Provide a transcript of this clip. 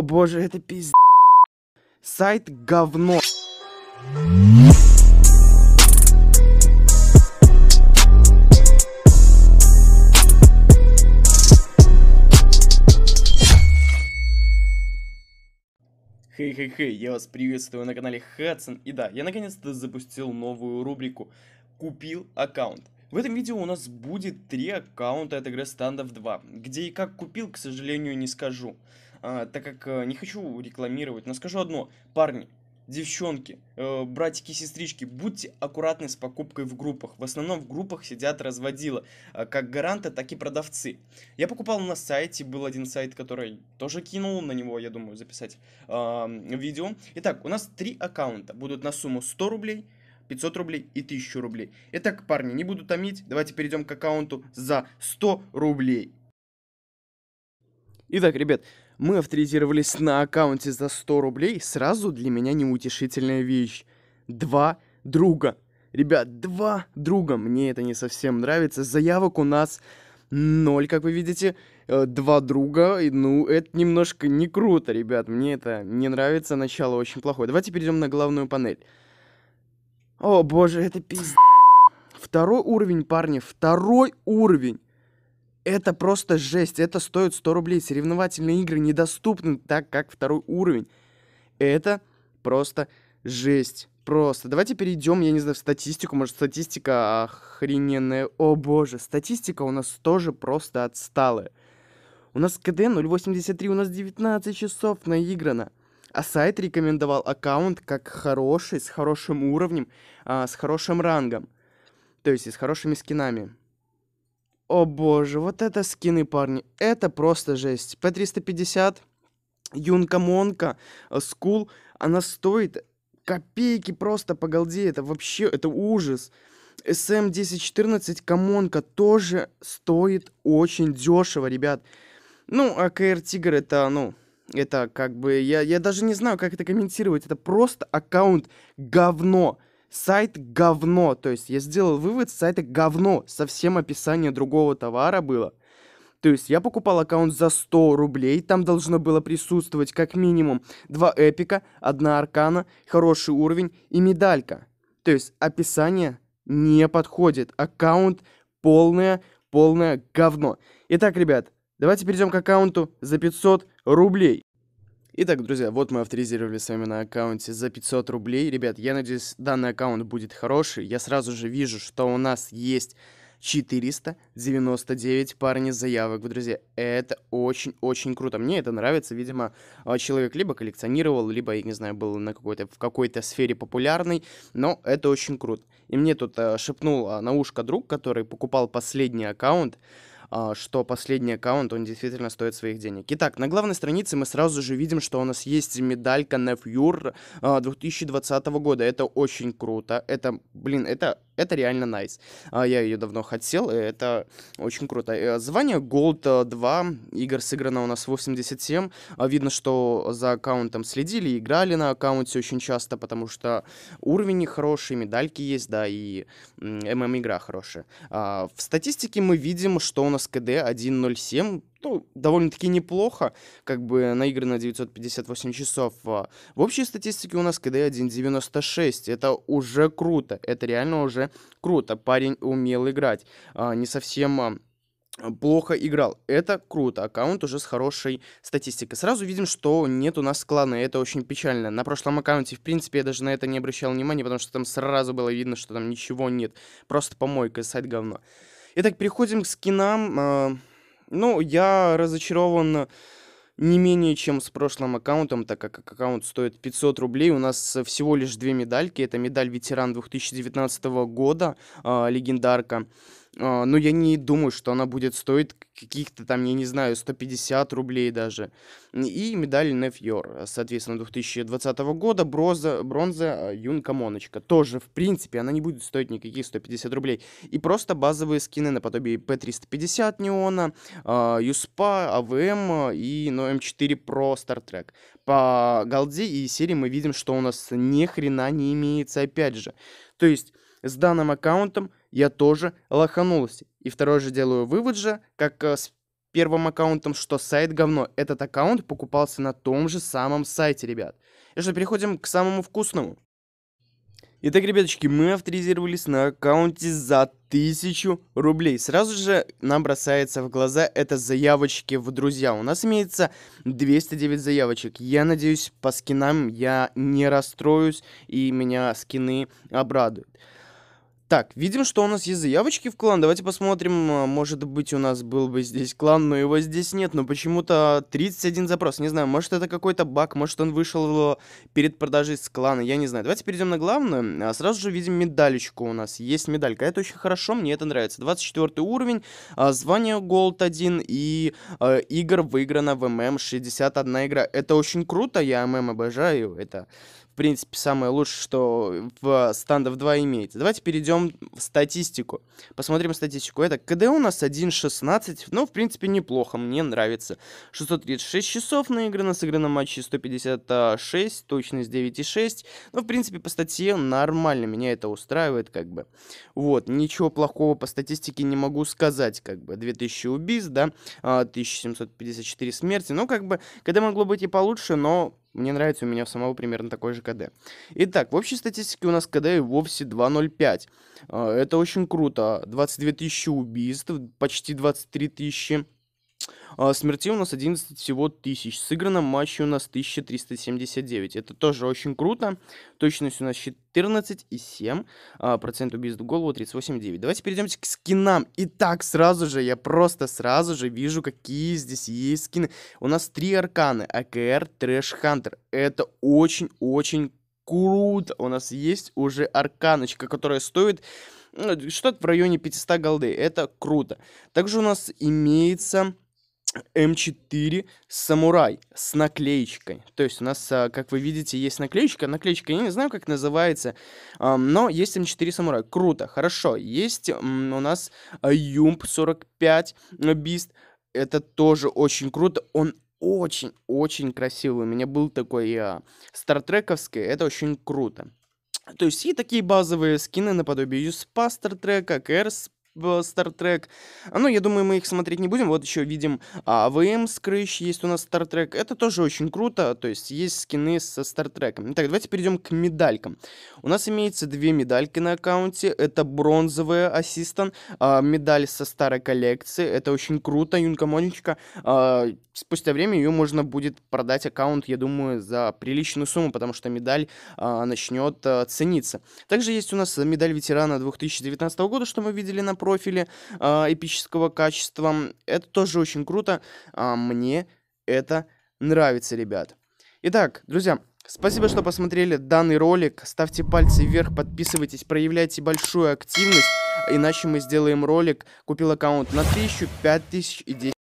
О боже, это пиздец. Сайт говно. Хей-хей-хей, я вас приветствую на канале Хадсон. И да, я наконец-то запустил новую рубрику «Купил аккаунт». В этом видео у нас будет три аккаунта от игры Standoff 2, где и как купил, к сожалению, не скажу. А, так как э, не хочу рекламировать, но скажу одно, парни, девчонки, э, братики сестрички, будьте аккуратны с покупкой в группах. В основном в группах сидят разводила, а, как гаранты, так и продавцы. Я покупал на сайте, был один сайт, который тоже кинул, на него, я думаю, записать а, видео. Итак, у нас три аккаунта будут на сумму 100 рублей, 500 рублей и 1000 рублей. Итак, парни, не буду томить, давайте перейдем к аккаунту за 100 рублей. Итак, ребят, мы авторизировались на аккаунте за 100 рублей, сразу для меня неутешительная вещь. Два друга. Ребят, два друга. Мне это не совсем нравится. Заявок у нас ноль, как вы видите. Э, два друга, ну, это немножко не круто, ребят. Мне это не нравится, начало очень плохое. Давайте перейдем на главную панель. О, боже, это пиздец. Второй уровень, парни, второй уровень. Это просто жесть, это стоит 100 рублей. Соревновательные игры недоступны так, как второй уровень. Это просто жесть. Просто. Давайте перейдем, я не знаю, в статистику. Может, статистика охрененная. О боже, статистика у нас тоже просто отстала. У нас КД 0.83, у нас 19 часов наиграно. А сайт рекомендовал аккаунт как хороший, с хорошим уровнем, а, с хорошим рангом. То есть и с хорошими скинами. О боже, вот это скины, парни. Это просто жесть. P350, Юнка Монка, э, Скул, она стоит копейки просто по голде. Это вообще, это ужас. SM1014 эм Камонка тоже стоит очень дешево, ребят. Ну, а КР Тигр это, ну, это как бы, я, я даже не знаю, как это комментировать. Это просто аккаунт говно сайт говно. То есть я сделал вывод, сайт говно. Совсем описание другого товара было. То есть я покупал аккаунт за 100 рублей, там должно было присутствовать как минимум два эпика, одна аркана, хороший уровень и медалька. То есть описание не подходит. Аккаунт полное, полное говно. Итак, ребят, давайте перейдем к аккаунту за 500 рублей. Итак, друзья, вот мы авторизировали с вами на аккаунте за 500 рублей. Ребят, я надеюсь, данный аккаунт будет хороший. Я сразу же вижу, что у нас есть 499 парни заявок, Вот, друзья. Это очень-очень круто. Мне это нравится. Видимо, а, человек либо коллекционировал, либо, я не знаю, был на какой-то, в какой-то сфере популярный. Но это очень круто. И мне тут а, шепнул а, на ушко друг, который покупал последний аккаунт. А, что последний аккаунт, он действительно стоит своих денег. Итак, на главной странице мы сразу же видим, что у нас есть медалька Nefure 2020 а, года. Это очень круто. Это, блин, это это реально nice. А Я ее давно хотел, и это очень круто. Э, звание Gold 2, э, игр сыграно у нас 87. А Видно, что за аккаунтом следили, играли на аккаунте очень часто, потому что уровень хороший, медальки есть, да, и ММ-игра эм эм хорошая. А, в статистике мы видим, что у нас КД 1.07, ну, довольно-таки неплохо, как бы на игры наиграно 958 часов. А. В общей статистике у нас КД 1.96, это уже круто, это реально уже круто, парень умел играть, а, не совсем а, плохо играл. Это круто, аккаунт уже с хорошей статистикой. Сразу видим, что нет у нас клана, и это очень печально. На прошлом аккаунте, в принципе, я даже на это не обращал внимания, потому что там сразу было видно, что там ничего нет. Просто помойка, сайт говно. Итак, переходим к скинам. Ну, я разочарован не менее чем с прошлым аккаунтом, так как аккаунт стоит 500 рублей. У нас э, всего лишь две медальки. Это медаль ветеран 2019 года, э, легендарка. А, но ну, я не думаю, что она будет стоить каких-то там, я не знаю, 150 рублей даже. И медаль Нефьор, э, соответственно, 2020 года, броза, бронза а, Юнка Моночка. Тоже, в принципе, она не будет стоить никаких 150 рублей. И просто базовые скины наподобие P350 Неона, а, Юспа, АВМ и но ну, м 4 Pro Star Trek. По голде и серии мы видим, что у нас ни хрена не имеется, опять же. То есть с данным аккаунтом я тоже лоханулся. И второй же делаю вывод же, как э, с первым аккаунтом, что сайт говно. Этот аккаунт покупался на том же самом сайте, ребят. И что, переходим к самому вкусному. Итак, ребяточки, мы авторизировались на аккаунте за тысячу рублей. Сразу же нам бросается в глаза это заявочки в друзья. У нас имеется 209 заявочек. Я надеюсь, по скинам я не расстроюсь и меня скины обрадуют. Так, видим, что у нас есть заявочки в клан. Давайте посмотрим, э, может быть, у нас был бы здесь клан, но его здесь нет. Но почему-то 31 запрос, не знаю, может это какой-то баг, может он вышел э, перед продажей с клана, я не знаю. Давайте перейдем на главную. А сразу же видим медалечку у нас. Есть медалька, это очень хорошо, мне это нравится. 24 уровень, а, звание Gold 1 и э, игр выиграно в ММ 61 игра. Это очень круто, я ММ обожаю, это принципе, самое лучшее, что в стандов 2 имеется. Давайте перейдем в статистику. Посмотрим статистику. Это КД у нас 1.16, ну, в принципе, неплохо, мне нравится. 636 часов наиграно, сыграно матчи 156, точность 9.6. Ну, в принципе, по статье нормально, меня это устраивает, как бы. Вот, ничего плохого по статистике не могу сказать, как бы. 2000 убийств, да, 1754 а, смерти, ну, как бы, КД могло быть и получше, но мне нравится, у меня самого примерно такой же КД. Итак, в общей статистике у нас КД и вовсе 2.05. А, это очень круто. 22 тысячи убийств, почти 23 тысячи а, Смертей у нас 11 всего тысяч. Сыграно матчей у нас 1379. Это тоже очень круто. Точность у нас 14,7. А, процент убийств в голову 38,9. Давайте перейдем к скинам. Итак, сразу же, я просто сразу же вижу, какие здесь есть скины. У нас три арканы. АКР, Трэш Хантер. Это очень-очень круто. У нас есть уже арканочка, которая стоит ну, что-то в районе 500 голды. Это круто. Также у нас имеется М4 Самурай с наклеечкой. То есть у нас, а, как вы видите, есть наклеечка. Наклеечка, я не знаю, как называется, но есть М4 Самурай. Круто, хорошо. Есть у нас а, Юмп 45 э, Бист. Это тоже очень круто. Он очень-очень красивый. У меня был такой а, стартрековский. Это очень круто. То есть и такие базовые скины наподобие Юспа Стартрека, Кэрс, Star Trek. А, ну, я думаю, мы их смотреть не будем. Вот еще видим АВМ а ВМ с крыш, есть у нас Star Trek. Это тоже очень круто, то есть есть скины со Star Trek. Итак, давайте перейдем к медалькам. У нас имеется две медальки на аккаунте. Это бронзовая ассистан, медаль со старой коллекции. Это очень круто, Юнка Монечка. А, спустя время ее можно будет продать аккаунт, я думаю, за приличную сумму, потому что медаль начнет цениться. Также есть у нас медаль ветерана 2019 года, что мы видели на профиле э, эпического качества. Это тоже очень круто. Э, мне это нравится, ребят. Итак, друзья, Спасибо, что посмотрели данный ролик. Ставьте пальцы вверх, подписывайтесь, проявляйте большую активность, иначе мы сделаем ролик. Купил аккаунт на 1000, 5000 и 10